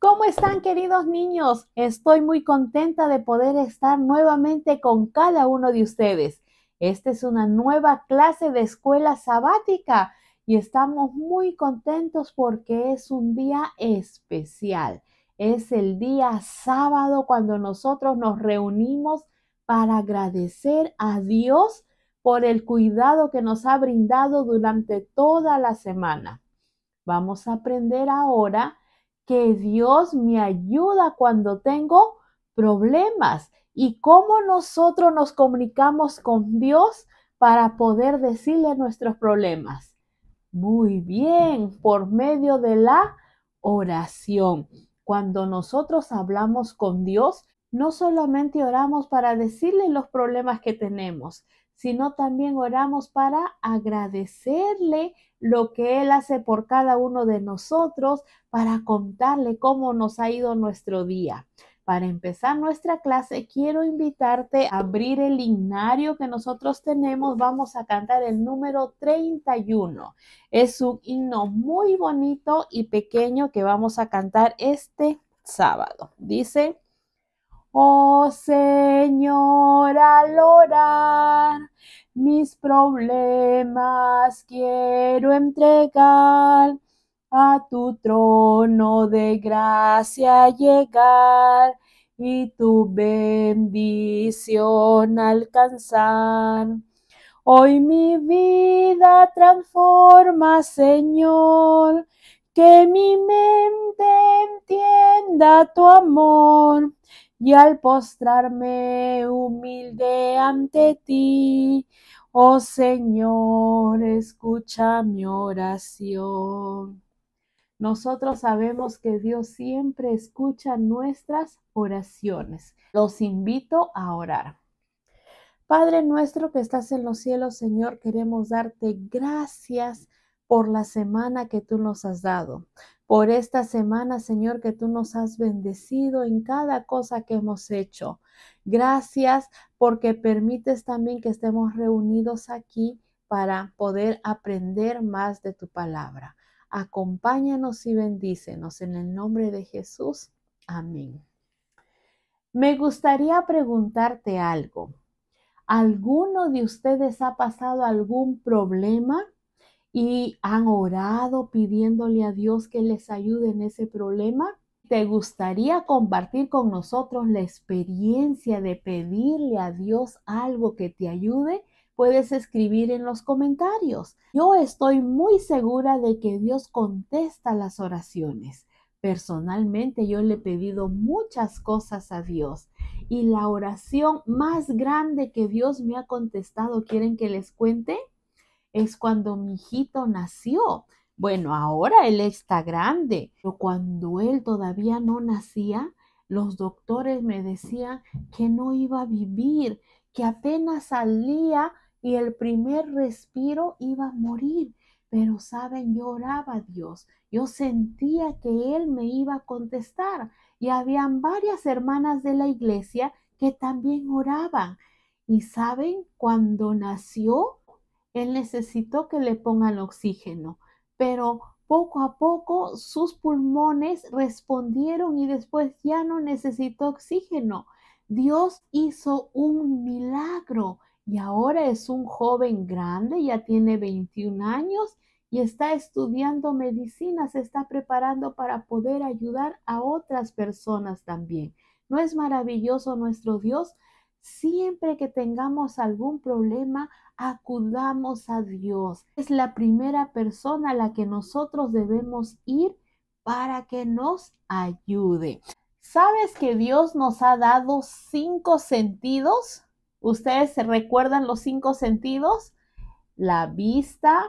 ¿Cómo están queridos niños? Estoy muy contenta de poder estar nuevamente con cada uno de ustedes. Esta es una nueva clase de escuela sabática y estamos muy contentos porque es un día especial. Es el día sábado cuando nosotros nos reunimos para agradecer a Dios por el cuidado que nos ha brindado durante toda la semana. Vamos a aprender ahora que Dios me ayuda cuando tengo problemas y cómo nosotros nos comunicamos con Dios para poder decirle nuestros problemas. Muy bien, por medio de la oración. Cuando nosotros hablamos con Dios, no solamente oramos para decirle los problemas que tenemos, sino también oramos para agradecerle lo que Él hace por cada uno de nosotros para contarle cómo nos ha ido nuestro día. Para empezar nuestra clase, quiero invitarte a abrir el himnario que nosotros tenemos. Vamos a cantar el número 31. Es un himno muy bonito y pequeño que vamos a cantar este sábado. Dice, oh Señor, al mis problemas quiero entregar, a tu trono de gracia llegar y tu bendición alcanzar. Hoy mi vida transforma, Señor, que mi mente entienda tu amor y al postrarme humilde ante ti, oh Señor, escucha mi oración. Nosotros sabemos que Dios siempre escucha nuestras oraciones. Los invito a orar. Padre nuestro que estás en los cielos, Señor, queremos darte gracias por la semana que tú nos has dado, por esta semana, Señor, que tú nos has bendecido en cada cosa que hemos hecho. Gracias porque permites también que estemos reunidos aquí para poder aprender más de tu palabra. Acompáñanos y bendícenos en el nombre de Jesús. Amén. Me gustaría preguntarte algo. ¿Alguno de ustedes ha pasado algún problema? y han orado pidiéndole a Dios que les ayude en ese problema? ¿Te gustaría compartir con nosotros la experiencia de pedirle a Dios algo que te ayude? Puedes escribir en los comentarios. Yo estoy muy segura de que Dios contesta las oraciones. Personalmente yo le he pedido muchas cosas a Dios y la oración más grande que Dios me ha contestado, ¿quieren que les cuente? es cuando mi hijito nació. Bueno, ahora él está grande, pero cuando él todavía no nacía, los doctores me decían que no iba a vivir, que apenas salía y el primer respiro iba a morir. Pero saben, yo oraba a Dios, yo sentía que Él me iba a contestar. Y habían varias hermanas de la iglesia que también oraban. Y saben, cuando nació, él necesitó que le pongan oxígeno, pero poco a poco sus pulmones respondieron y después ya no necesitó oxígeno. Dios hizo un milagro y ahora es un joven grande, ya tiene 21 años y está estudiando medicina, se está preparando para poder ayudar a otras personas también. ¿No es maravilloso nuestro Dios? Siempre que tengamos algún problema, acudamos a Dios. Es la primera persona a la que nosotros debemos ir para que nos ayude. ¿Sabes que Dios nos ha dado cinco sentidos? ¿Ustedes se recuerdan los cinco sentidos? La vista,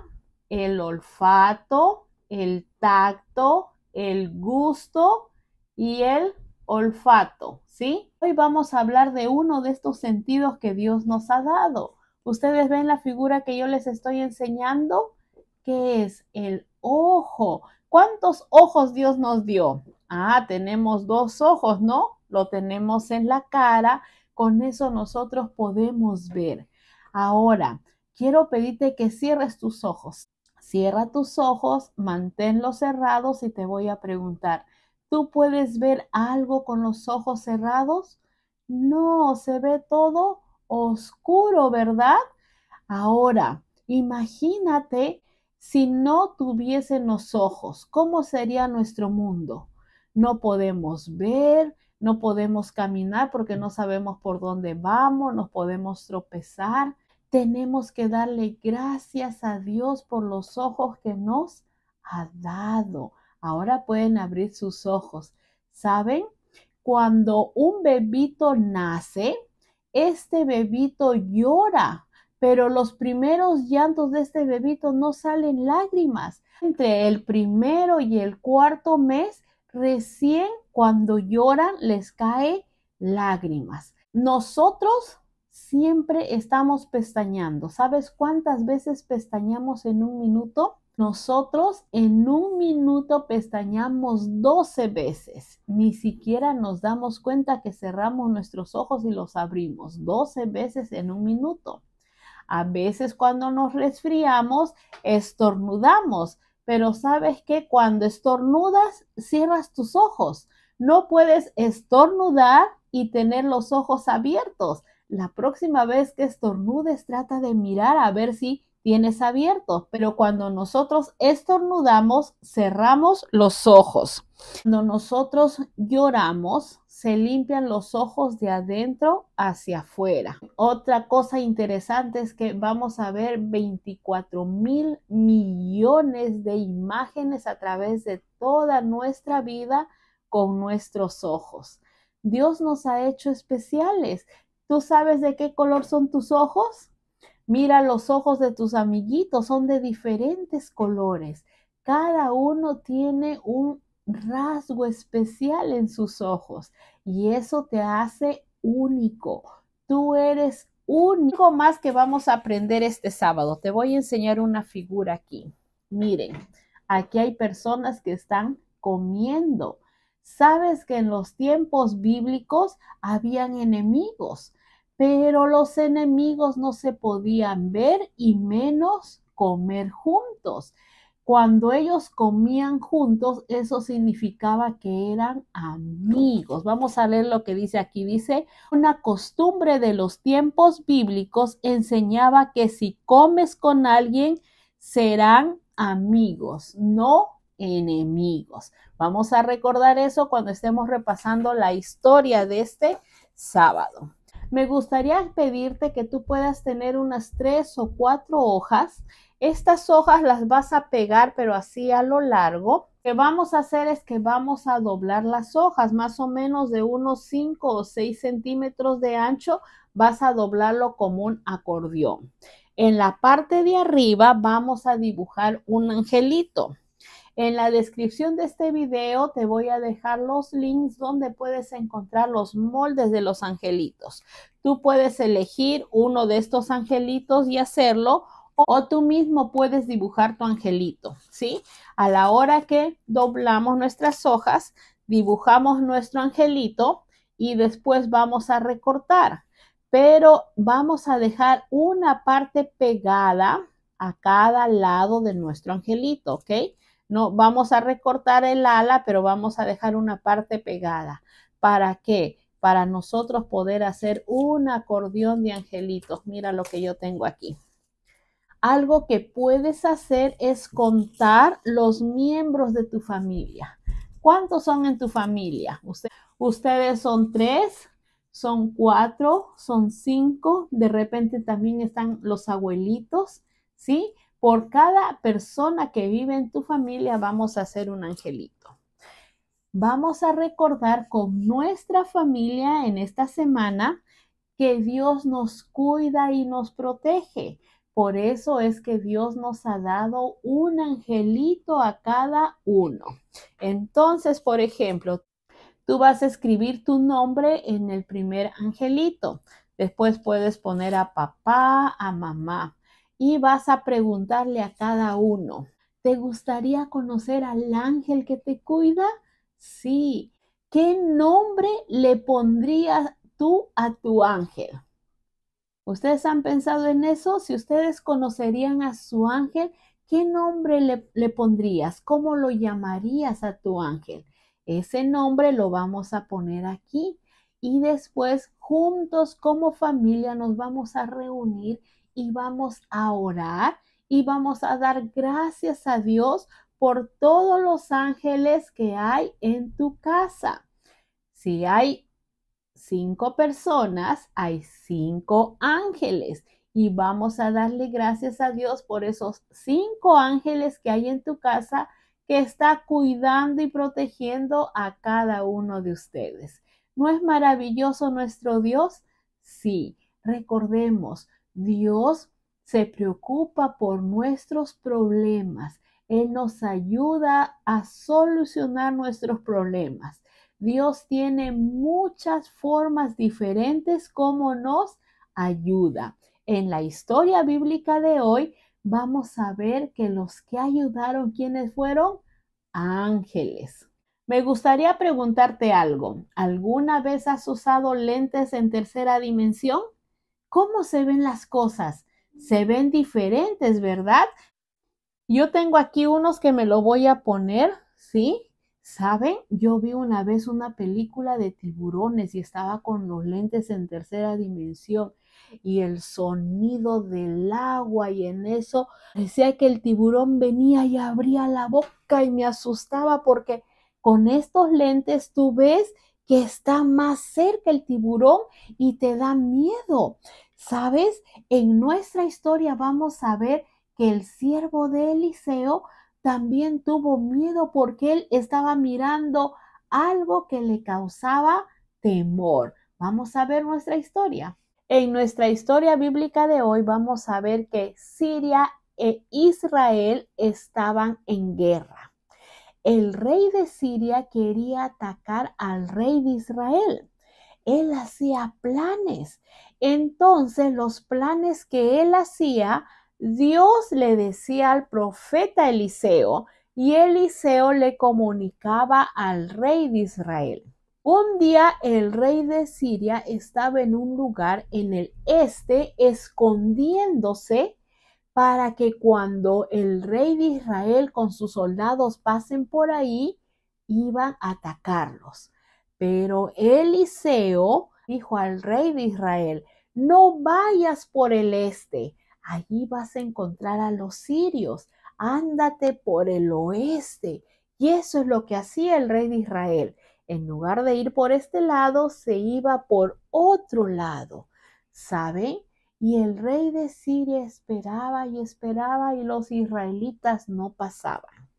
el olfato, el tacto, el gusto y el olfato, ¿sí? Hoy vamos a hablar de uno de estos sentidos que Dios nos ha dado. Ustedes ven la figura que yo les estoy enseñando, que es el ojo. ¿Cuántos ojos Dios nos dio? Ah, tenemos dos ojos, ¿no? Lo tenemos en la cara, con eso nosotros podemos ver. Ahora, quiero pedirte que cierres tus ojos. Cierra tus ojos, manténlos cerrados y te voy a preguntar, ¿Tú puedes ver algo con los ojos cerrados? No, se ve todo oscuro, ¿verdad? Ahora, imagínate si no tuviesen los ojos, ¿cómo sería nuestro mundo? No podemos ver, no podemos caminar porque no sabemos por dónde vamos, nos podemos tropezar. Tenemos que darle gracias a Dios por los ojos que nos ha dado. Ahora pueden abrir sus ojos. ¿Saben? Cuando un bebito nace, este bebito llora, pero los primeros llantos de este bebito no salen lágrimas. Entre el primero y el cuarto mes, recién cuando lloran les cae lágrimas. Nosotros siempre estamos pestañando. ¿Sabes cuántas veces pestañamos en un minuto? Nosotros en un minuto pestañamos 12 veces. Ni siquiera nos damos cuenta que cerramos nuestros ojos y los abrimos 12 veces en un minuto. A veces cuando nos resfriamos, estornudamos, pero sabes que cuando estornudas, cierras tus ojos. No puedes estornudar y tener los ojos abiertos. La próxima vez que estornudes, trata de mirar a ver si tienes abiertos, pero cuando nosotros estornudamos, cerramos los ojos. Cuando nosotros lloramos, se limpian los ojos de adentro hacia afuera. Otra cosa interesante es que vamos a ver 24 mil millones de imágenes a través de toda nuestra vida con nuestros ojos. Dios nos ha hecho especiales. ¿Tú sabes de qué color son tus ojos? Mira los ojos de tus amiguitos, son de diferentes colores. Cada uno tiene un rasgo especial en sus ojos y eso te hace único. Tú eres único más que vamos a aprender este sábado. Te voy a enseñar una figura aquí. Miren, aquí hay personas que están comiendo. Sabes que en los tiempos bíblicos habían enemigos pero los enemigos no se podían ver y menos comer juntos. Cuando ellos comían juntos, eso significaba que eran amigos. Vamos a leer lo que dice aquí. Dice, una costumbre de los tiempos bíblicos enseñaba que si comes con alguien, serán amigos, no enemigos. Vamos a recordar eso cuando estemos repasando la historia de este sábado. Me gustaría pedirte que tú puedas tener unas tres o cuatro hojas. Estas hojas las vas a pegar, pero así a lo largo. Lo que vamos a hacer es que vamos a doblar las hojas, más o menos de unos 5 o 6 centímetros de ancho, vas a doblarlo como un acordeón. En la parte de arriba vamos a dibujar un angelito. En la descripción de este video te voy a dejar los links donde puedes encontrar los moldes de los angelitos. Tú puedes elegir uno de estos angelitos y hacerlo o tú mismo puedes dibujar tu angelito, ¿sí? A la hora que doblamos nuestras hojas, dibujamos nuestro angelito y después vamos a recortar, pero vamos a dejar una parte pegada a cada lado de nuestro angelito, ¿ok? No vamos a recortar el ala, pero vamos a dejar una parte pegada. ¿Para qué? Para nosotros poder hacer un acordeón de angelitos. Mira lo que yo tengo aquí. Algo que puedes hacer es contar los miembros de tu familia. ¿Cuántos son en tu familia? ustedes son tres, son cuatro, son cinco, de repente también están los abuelitos, ¿sí? Por cada persona que vive en tu familia vamos a hacer un angelito. Vamos a recordar con nuestra familia en esta semana que Dios nos cuida y nos protege. Por eso es que Dios nos ha dado un angelito a cada uno. Entonces, por ejemplo, tú vas a escribir tu nombre en el primer angelito. Después puedes poner a papá, a mamá y vas a preguntarle a cada uno, ¿te gustaría conocer al ángel que te cuida? Sí. ¿Qué nombre le pondrías tú a tu ángel? ¿Ustedes han pensado en eso? Si ustedes conocerían a su ángel, ¿qué nombre le, pondrías? ¿Cómo lo llamarías a tu ángel? Ese nombre lo vamos a poner aquí y después juntos como familia nos vamos a reunir y vamos a orar y vamos a dar gracias a Dios por todos los ángeles que hay en tu casa. Si hay cinco personas, hay cinco ángeles. Y vamos a darle gracias a Dios por esos cinco ángeles que hay en tu casa que está cuidando y protegiendo a cada uno de ustedes. ¿No es maravilloso nuestro Dios? Sí, recordemos, Dios se preocupa por nuestros problemas. Él nos ayuda a solucionar nuestros problemas. Dios tiene muchas formas diferentes como nos ayuda. En la historia bíblica de hoy vamos a ver que los que ayudaron, ¿quiénes fueron? Ángeles. Me gustaría preguntarte algo. ¿Alguna vez has usado lentes en tercera dimensión? cómo se ven las cosas. Se ven diferentes, ¿verdad? Yo tengo aquí unos que me lo voy a poner, ¿sí? ¿Saben? Yo vi una vez una película de tiburones y estaba con los lentes en tercera dimensión y el sonido del agua y en eso decía que el tiburón venía y abría la boca y me asustaba porque con estos lentes tú ves que está más cerca el tiburón y te da miedo. ¿Sabes? En nuestra historia vamos a ver que el siervo de Eliseo también tuvo miedo porque él estaba mirando algo que le causaba temor. Vamos a ver nuestra historia. En nuestra historia bíblica de hoy vamos a ver que Siria e Israel estaban en guerra el rey de Siria quería atacar al rey de Israel. Él hacía planes. Entonces los planes que él hacía, Dios le decía al profeta Eliseo y Eliseo le comunicaba al rey de Israel. Un día el rey de Siria estaba en un lugar en el este escondiéndose para que cuando el rey de Israel con sus soldados pasen por ahí, iban a atacarlos. Pero Eliseo dijo al rey de Israel, no vayas por el este, allí vas a encontrar a los sirios, ándate por el oeste. Y eso es lo que hacía el rey de Israel. En lugar de ir por este lado, se iba por otro lado. ¿Saben? Y el rey de Siria esperaba y esperaba y los israelitas no pasaban.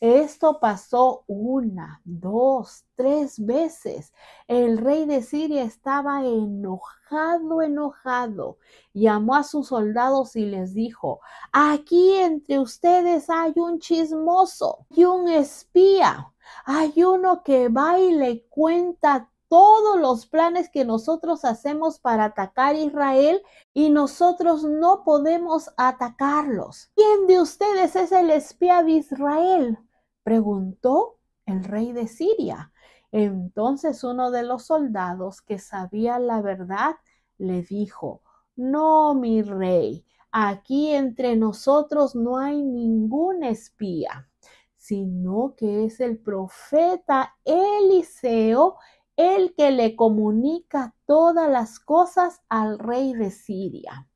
Esto pasó una, dos, tres veces. El rey de Siria estaba enojado, enojado. Llamó a sus soldados y les dijo, aquí entre ustedes hay un chismoso y un espía. Hay uno que va y le cuenta todos los planes que nosotros hacemos para atacar a Israel y nosotros no podemos atacarlos. ¿Quién de ustedes es el espía de Israel? preguntó el rey de Siria. Entonces uno de los soldados que sabía la verdad le dijo, no, mi rey, aquí entre nosotros no hay ningún espía, sino que es el profeta Eliseo el que le comunica todas las cosas al rey de Siria.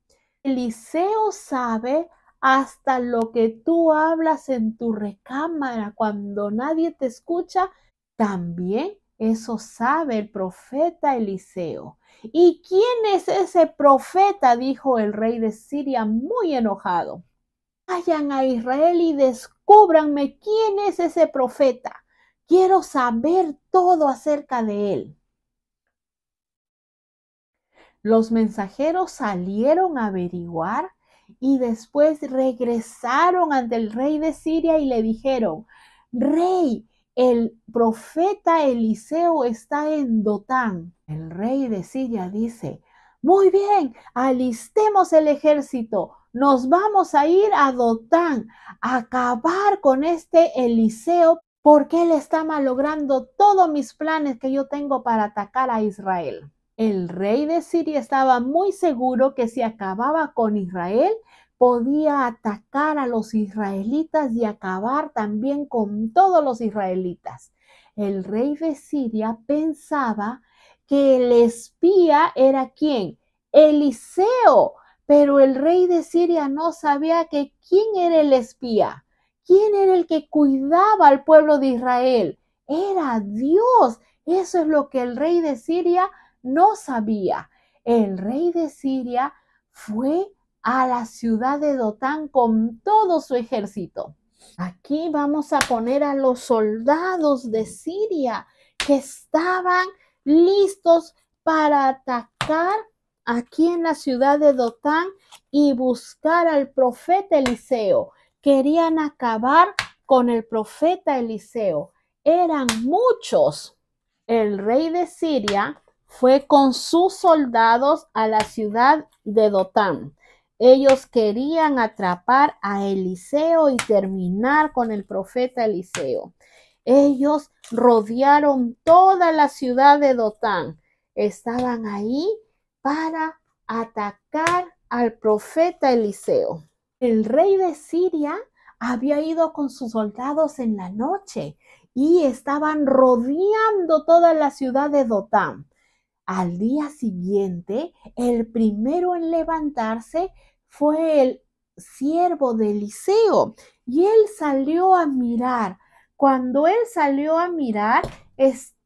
Eliseo sabe hasta lo que tú hablas en tu recámara cuando nadie te escucha, también eso sabe el profeta Eliseo. ¿Y quién es ese profeta? dijo el rey de Siria muy enojado. Vayan a Israel y descúbranme quién es ese profeta. Quiero saber todo acerca de él. Los mensajeros salieron a averiguar y después regresaron ante el rey de Siria y le dijeron, rey, el profeta Eliseo está en Dotán. El rey de Siria dice, muy bien, alistemos el ejército, nos vamos a ir a Dotán a acabar con este Eliseo ¿Por qué Él está malogrando todos mis planes que yo tengo para atacar a Israel. El rey de Siria estaba muy seguro que si acababa con Israel, podía atacar a los israelitas y acabar también con todos los israelitas. El rey de Siria pensaba que el espía era quién? Eliseo. Pero el rey de Siria no sabía que quién era el espía. ¿Quién era el que cuidaba al pueblo de Israel? Era Dios. Eso es lo que el rey de Siria no sabía. El rey de Siria fue a la ciudad de Dotán con todo su ejército. Aquí vamos a poner a los soldados de Siria que estaban listos para atacar aquí en la ciudad de Dotán y buscar al profeta Eliseo querían acabar con el profeta Eliseo. Eran muchos. El rey de Siria fue con sus soldados a la ciudad de Dotán. Ellos querían atrapar a Eliseo y terminar con el profeta Eliseo. Ellos rodearon toda la ciudad de Dotán. Estaban ahí para atacar al profeta Eliseo el rey de Siria había ido con sus soldados en la noche y estaban rodeando toda la ciudad de Dotán. Al día siguiente, el primero en levantarse fue el siervo de Eliseo y él salió a mirar. Cuando él salió a mirar,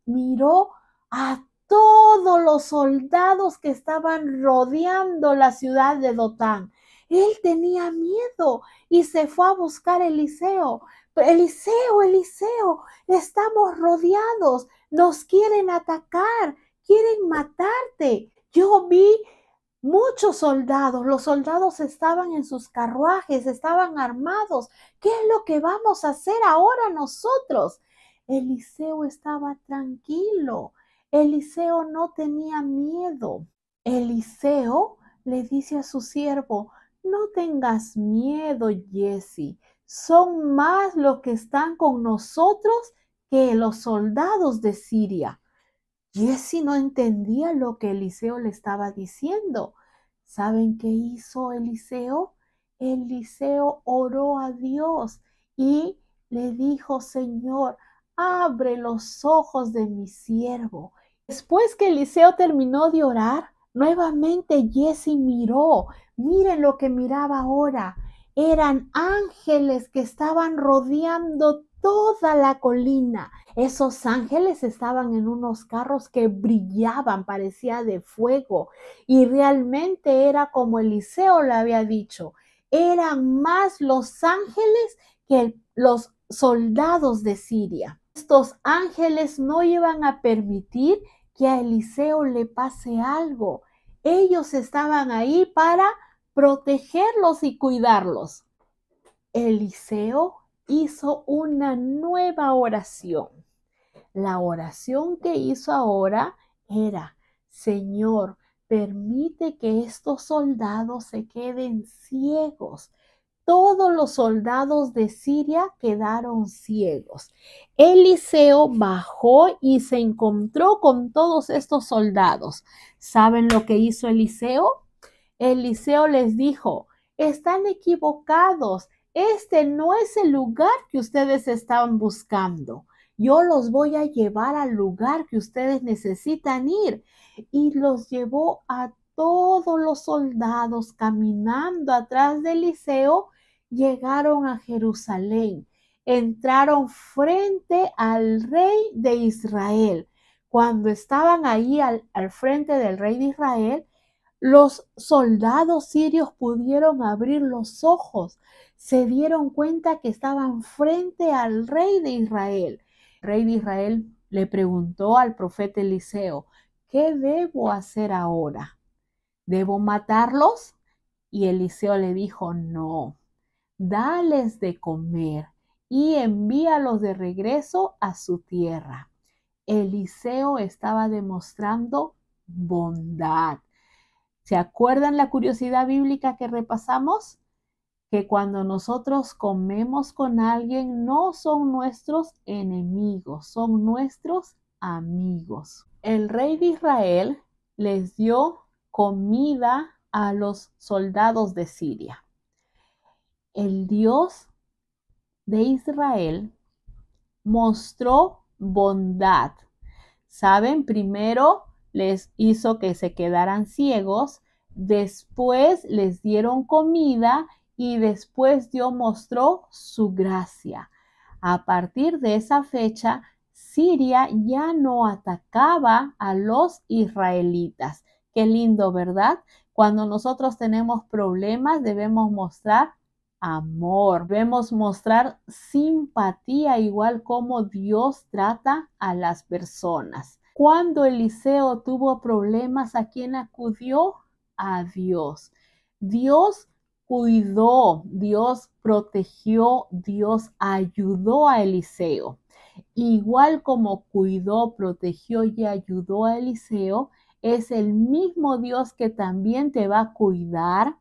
miró a todos los soldados que estaban rodeando la ciudad de Dotán él tenía miedo y se fue a buscar a Eliseo. Eliseo, Eliseo, estamos rodeados, nos quieren atacar, quieren matarte. Yo vi muchos soldados, los soldados estaban en sus carruajes, estaban armados. ¿Qué es lo que vamos a hacer ahora nosotros? Eliseo estaba tranquilo, Eliseo no tenía miedo. Eliseo le dice a su siervo, no tengas miedo, Jesse. Son más los que están con nosotros que los soldados de Siria. Jesse no entendía lo que Eliseo le estaba diciendo. ¿Saben qué hizo Eliseo? Eliseo oró a Dios y le dijo, Señor, abre los ojos de mi siervo. Después que Eliseo terminó de orar, nuevamente Jesse miró, Miren lo que miraba ahora. Eran ángeles que estaban rodeando toda la colina. Esos ángeles estaban en unos carros que brillaban, parecía de fuego, y realmente era como Eliseo le había dicho, eran más los ángeles que los soldados de Siria. Estos ángeles no iban a permitir que a Eliseo le pase algo. Ellos estaban ahí para protegerlos y cuidarlos. Eliseo hizo una nueva oración. La oración que hizo ahora era, Señor, permite que estos soldados se queden ciegos. Todos los soldados de Siria quedaron ciegos. Eliseo bajó y se encontró con todos estos soldados. ¿Saben lo que hizo Eliseo? Eliseo les dijo, están equivocados, este no es el lugar que ustedes estaban buscando. Yo los voy a llevar al lugar que ustedes necesitan ir. Y los llevó a todos los soldados caminando atrás de Eliseo, llegaron a Jerusalén, entraron frente al rey de Israel. Cuando estaban ahí al frente del rey de Israel, los soldados sirios pudieron abrir los ojos, se dieron cuenta que estaban frente al rey de Israel. El rey de Israel le preguntó al profeta Eliseo, ¿qué debo hacer ahora? ¿Debo matarlos? Y Eliseo le dijo, no, dales de comer y envíalos de regreso a su tierra. Eliseo estaba demostrando bondad ¿Se acuerdan la curiosidad bíblica que repasamos? Que cuando nosotros comemos con alguien no son nuestros enemigos, son nuestros amigos. El rey de Israel les dio comida a los soldados de Siria. El Dios de Israel mostró bondad. Saben, primero les hizo que se quedaran ciegos, después les dieron comida y después Dios mostró su gracia. A partir de esa fecha, Siria ya no atacaba a los israelitas. Qué lindo, ¿verdad? Cuando nosotros tenemos problemas debemos mostrar amor, debemos mostrar simpatía, igual como Dios trata a las personas. Cuando Eliseo tuvo problemas, ¿a quién acudió? A Dios. Dios cuidó, Dios protegió, Dios ayudó a Eliseo. Igual como cuidó, protegió y ayudó a Eliseo, es el mismo Dios que también te va a cuidar,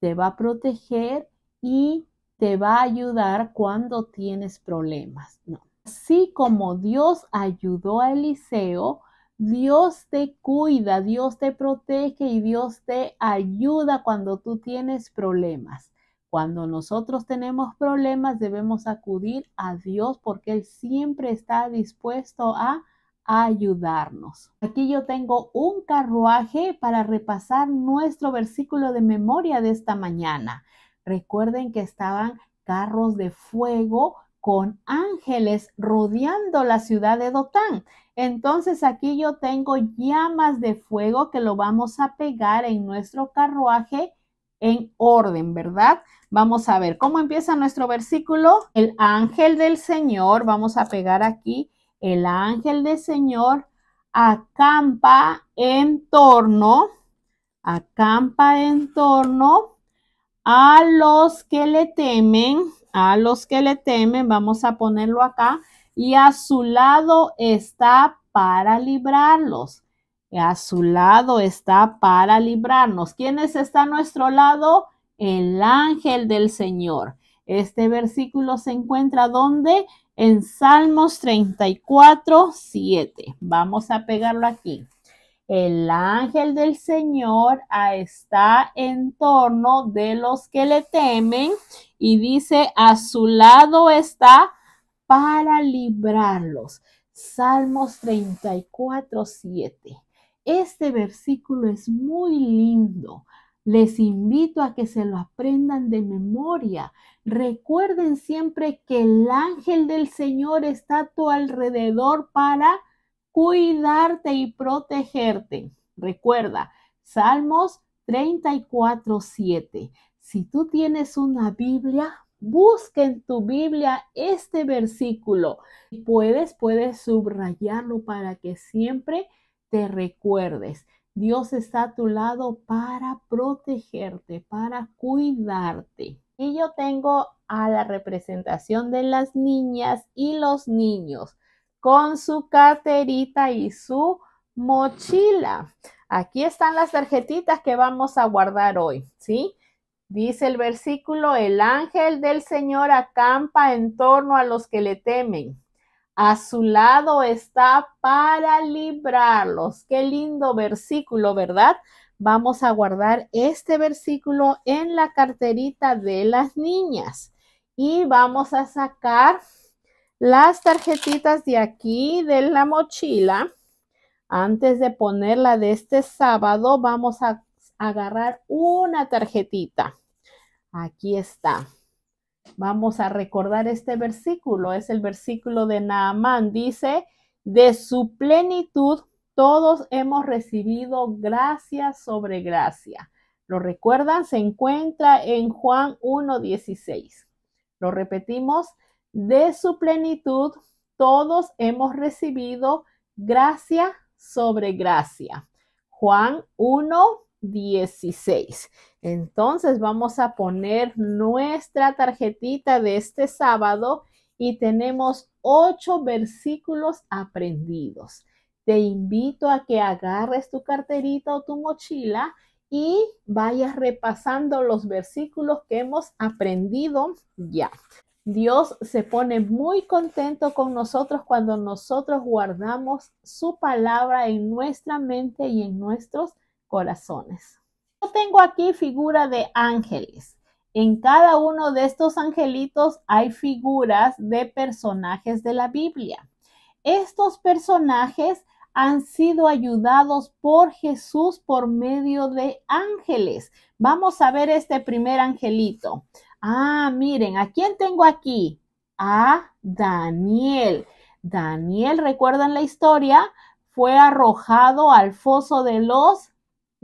te va a proteger y te va a ayudar cuando tienes problemas. No. Así como Dios ayudó a Eliseo, Dios te cuida, Dios te protege y Dios te ayuda cuando tú tienes problemas. Cuando nosotros tenemos problemas debemos acudir a Dios porque Él siempre está dispuesto a ayudarnos. Aquí yo tengo un carruaje para repasar nuestro versículo de memoria de esta mañana. Recuerden que estaban carros de fuego con ángeles rodeando la ciudad de Dotán. Entonces aquí yo tengo llamas de fuego que lo vamos a pegar en nuestro carruaje en orden, ¿verdad? Vamos a ver cómo empieza nuestro versículo. El ángel del Señor, vamos a pegar aquí, el ángel del Señor acampa en torno, acampa en torno a los que le temen, a los que le temen, vamos a ponerlo acá, y a su lado está para librarlos. A su lado está para librarnos. ¿Quiénes está a nuestro lado? El ángel del Señor. Este versículo se encuentra donde? En Salmos 34, 7. Vamos a pegarlo aquí. El ángel del Señor está en torno de los que le temen y dice, a su lado está para librarlos. Salmos 34, 7. Este versículo es muy lindo. Les invito a que se lo aprendan de memoria. Recuerden siempre que el ángel del Señor está a tu alrededor para cuidarte y protegerte. Recuerda, Salmos 34, 7. Si tú tienes una Biblia, busca en tu Biblia este versículo. Puedes, puedes subrayarlo para que siempre te recuerdes. Dios está a tu lado para protegerte, para cuidarte. Y yo tengo a la representación de las niñas y los niños con su carterita y su mochila. Aquí están las tarjetitas que vamos a guardar hoy, ¿sí? Dice el versículo, el ángel del Señor acampa en torno a los que le temen. A su lado está para librarlos. Qué lindo versículo, ¿verdad? Vamos a guardar este versículo en la carterita de las niñas. Y vamos a sacar las tarjetitas de aquí de la mochila. Antes de ponerla de este sábado, vamos a agarrar una tarjetita. Aquí está. Vamos a recordar este versículo. Es el versículo de Naamán. Dice, de su plenitud todos hemos recibido gracia sobre gracia. ¿Lo recuerdan? Se encuentra en Juan 1.16. Lo repetimos, de su plenitud todos hemos recibido gracia sobre gracia. Juan 1, 16. Entonces vamos a poner nuestra tarjetita de este sábado y tenemos ocho versículos aprendidos. Te invito a que agarres tu carterita o tu mochila y vayas repasando los versículos que hemos aprendido ya. Dios se pone muy contento con nosotros cuando nosotros guardamos su palabra en nuestra mente y en nuestros corazones. Yo tengo aquí figura de ángeles. En cada uno de estos angelitos hay figuras de personajes de la Biblia. Estos personajes han sido ayudados por Jesús por medio de ángeles. Vamos a ver este primer angelito. Ah, miren, ¿a quién tengo aquí? A Daniel. Daniel, ¿recuerdan la historia? Fue arrojado al foso de los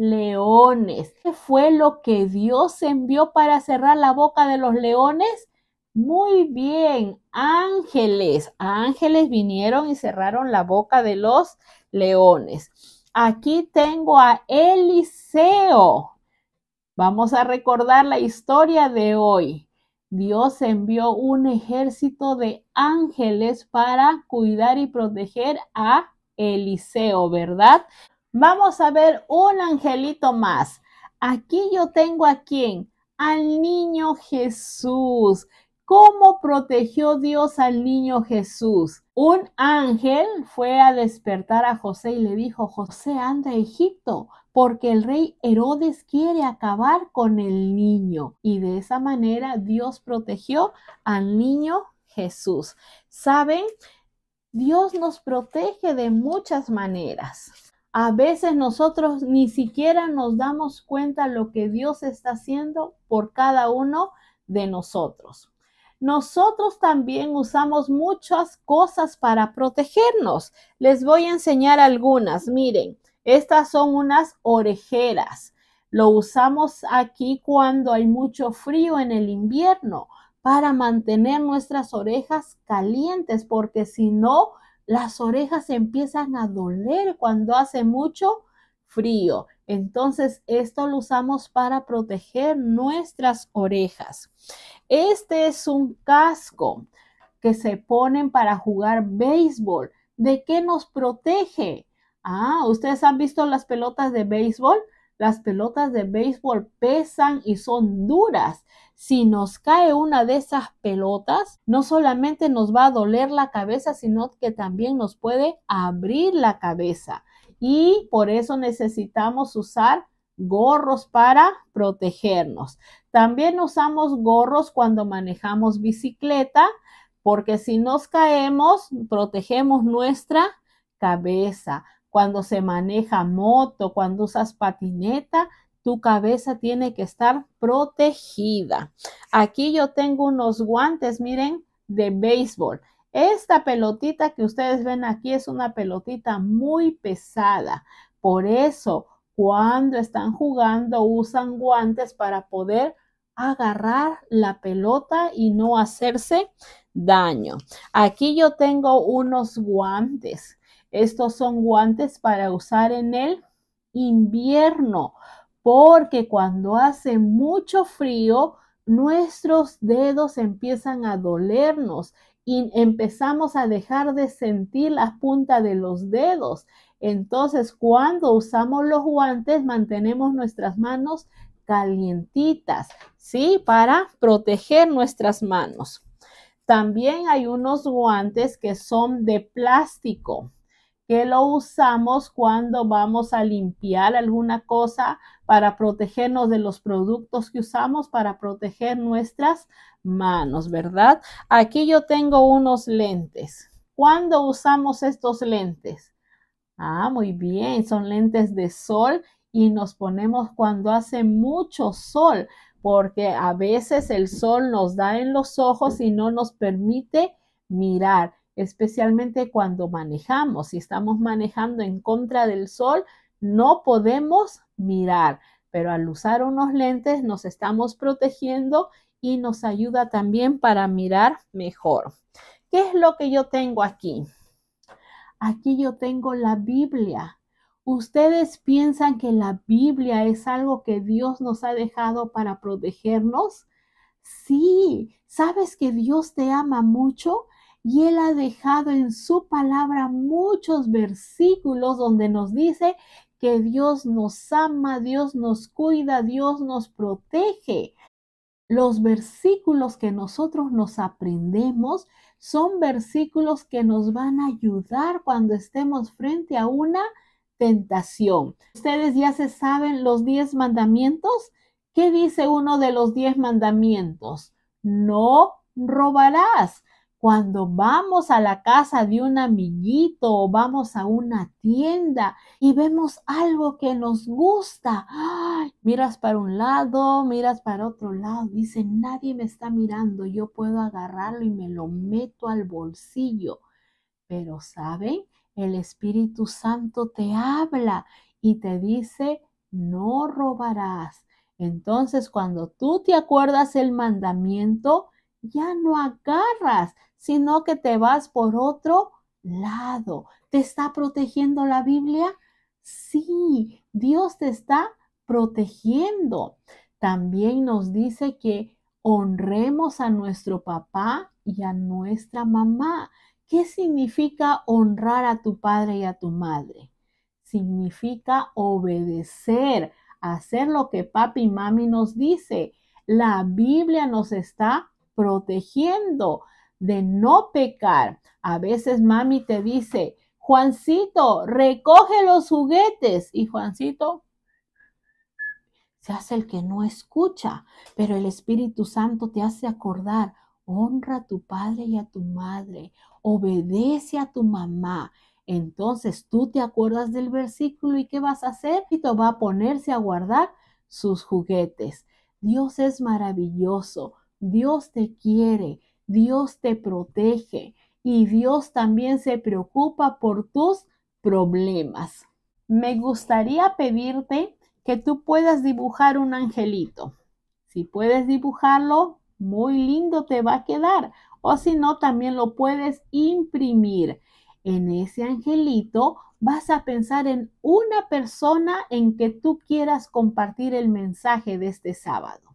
leones. ¿Qué fue lo que Dios envió para cerrar la boca de los leones? Muy bien, ángeles. Ángeles vinieron y cerraron la boca de los leones. Aquí tengo a Eliseo. Vamos a recordar la historia de hoy. Dios envió un ejército de ángeles para cuidar y proteger a Eliseo, ¿verdad? Vamos a ver un angelito más. Aquí yo tengo a quién? Al niño Jesús. ¿Cómo protegió Dios al niño Jesús? Un ángel fue a despertar a José y le dijo, José, anda a Egipto, porque el rey Herodes quiere acabar con el niño. Y de esa manera Dios protegió al niño Jesús. ¿Saben? Dios nos protege de muchas maneras. A veces nosotros ni siquiera nos damos cuenta lo que Dios está haciendo por cada uno de nosotros. Nosotros también usamos muchas cosas para protegernos. Les voy a enseñar algunas. Miren, estas son unas orejeras. Lo usamos aquí cuando hay mucho frío en el invierno para mantener nuestras orejas calientes porque si no, las orejas empiezan a doler cuando hace mucho frío. Entonces, esto lo usamos para proteger nuestras orejas. Este es un casco que se ponen para jugar béisbol. ¿De qué nos protege? Ah, ustedes han visto las pelotas de béisbol las pelotas de béisbol pesan y son duras. Si nos cae una de esas pelotas, no solamente nos va a doler la cabeza, sino que también nos puede abrir la cabeza. Y por eso necesitamos usar gorros para protegernos. También usamos gorros cuando manejamos bicicleta, porque si nos caemos, protegemos nuestra cabeza cuando se maneja moto, cuando usas patineta, tu cabeza tiene que estar protegida. Aquí yo tengo unos guantes, miren, de béisbol. Esta pelotita que ustedes ven aquí es una pelotita muy pesada. Por eso, cuando están jugando, usan guantes para poder agarrar la pelota y no hacerse daño. Aquí yo tengo unos guantes. Estos son guantes para usar en el invierno, porque cuando hace mucho frío, nuestros dedos empiezan a dolernos y empezamos a dejar de sentir la punta de los dedos. Entonces, cuando usamos los guantes, mantenemos nuestras manos calientitas, ¿sí? Para proteger nuestras manos. También hay unos guantes que son de plástico, que lo usamos cuando vamos a limpiar alguna cosa para protegernos de los productos que usamos, para proteger nuestras manos, ¿verdad? Aquí yo tengo unos lentes. ¿Cuándo usamos estos lentes? Ah, muy bien, son lentes de sol y nos ponemos cuando hace mucho sol, porque a veces el sol nos da en los ojos y no nos permite mirar especialmente cuando manejamos. Si estamos manejando en contra del sol, no podemos mirar, pero al usar unos lentes nos estamos protegiendo y nos ayuda también para mirar mejor. ¿Qué es lo que yo tengo aquí? Aquí yo tengo la Biblia. ¿Ustedes piensan que la Biblia es algo que Dios nos ha dejado para protegernos? Sí, ¿sabes que Dios te ama mucho? y Él ha dejado en su palabra muchos versículos donde nos dice que Dios nos ama, Dios nos cuida, Dios nos protege. Los versículos que nosotros nos aprendemos son versículos que nos van a ayudar cuando estemos frente a una tentación. Ustedes ya se saben los diez mandamientos. ¿Qué dice uno de los diez mandamientos? No robarás. Cuando vamos a la casa de un amiguito o vamos a una tienda y vemos algo que nos gusta, miras para un lado, miras para otro lado, dice, nadie me está mirando, yo puedo agarrarlo y me lo meto al bolsillo. Pero, ¿saben? El Espíritu Santo te habla y te dice, no robarás. Entonces, cuando tú te acuerdas el mandamiento, ya no agarras, sino que te vas por otro lado. ¿Te está protegiendo la Biblia? Sí, Dios te está protegiendo. También nos dice que honremos a nuestro papá y a nuestra mamá. ¿Qué significa honrar a tu padre y a tu madre? Significa obedecer, hacer lo que papi y mami nos dice. La Biblia nos está protegiendo de no pecar. A veces mami te dice, Juancito, recoge los juguetes. Y Juancito se hace el que no escucha, pero el Espíritu Santo te hace acordar, honra a tu padre y a tu madre, obedece a tu mamá. Entonces tú te acuerdas del versículo y qué vas a hacer? Y va a ponerse a guardar sus juguetes. Dios es maravilloso, Dios te quiere. Dios te protege y Dios también se preocupa por tus problemas. Me gustaría pedirte que tú puedas dibujar un angelito. Si puedes dibujarlo, muy lindo te va a quedar. O si no, también lo puedes imprimir. En ese angelito vas a pensar en una persona en que tú quieras compartir el mensaje de este sábado.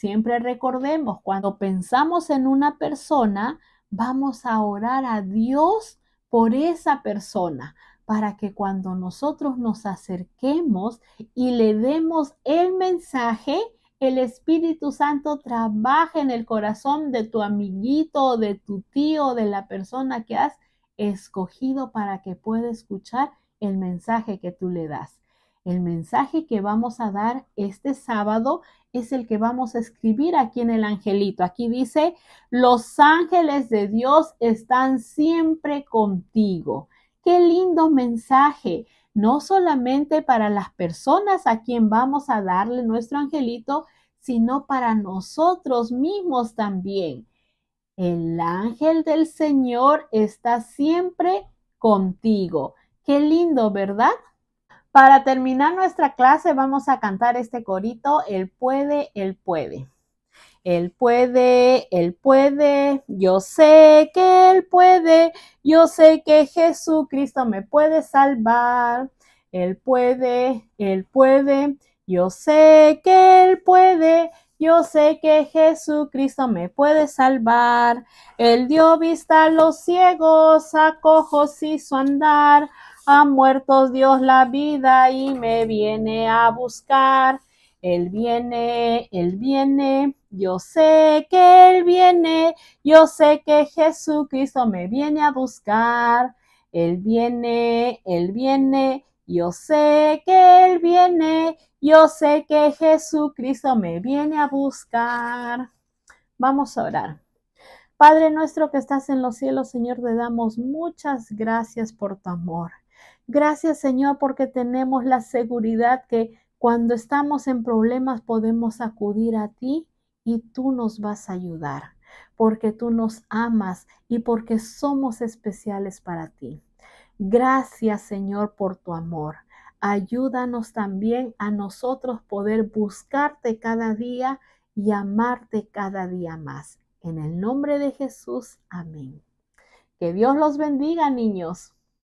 Siempre recordemos, cuando pensamos en una persona, vamos a orar a Dios por esa persona, para que cuando nosotros nos acerquemos y le demos el mensaje, el Espíritu Santo trabaje en el corazón de tu amiguito, de tu tío, de la persona que has escogido para que pueda escuchar el mensaje que tú le das. El mensaje que vamos a dar este sábado es el que vamos a escribir aquí en el angelito. Aquí dice, los ángeles de Dios están siempre contigo. Qué lindo mensaje, no solamente para las personas a quien vamos a darle nuestro angelito, sino para nosotros mismos también. El ángel del Señor está siempre contigo. Qué lindo, ¿verdad? Para terminar nuestra clase vamos a cantar este corito, el puede, él puede. Él puede, él puede, yo sé que él puede, yo sé que Jesucristo me puede salvar. Él puede, él puede, yo sé que él puede, yo sé que Jesucristo me puede salvar. Él dio vista a los ciegos, a cojos hizo andar. Ha muerto Dios la vida y me viene a buscar. Él viene, Él viene, yo sé que Él viene, yo sé que Jesucristo me viene a buscar. Él viene, Él viene, yo sé que Él viene, yo sé que Jesucristo me viene a buscar. Vamos a orar. Padre nuestro que estás en los cielos, Señor, te damos muchas gracias por tu amor. Gracias Señor porque tenemos la seguridad que cuando estamos en problemas podemos acudir a ti y tú nos vas a ayudar, porque tú nos amas y porque somos especiales para ti. Gracias Señor por tu amor. Ayúdanos también a nosotros poder buscarte cada día y amarte cada día más. En el nombre de Jesús, amén. Que Dios los bendiga, niños.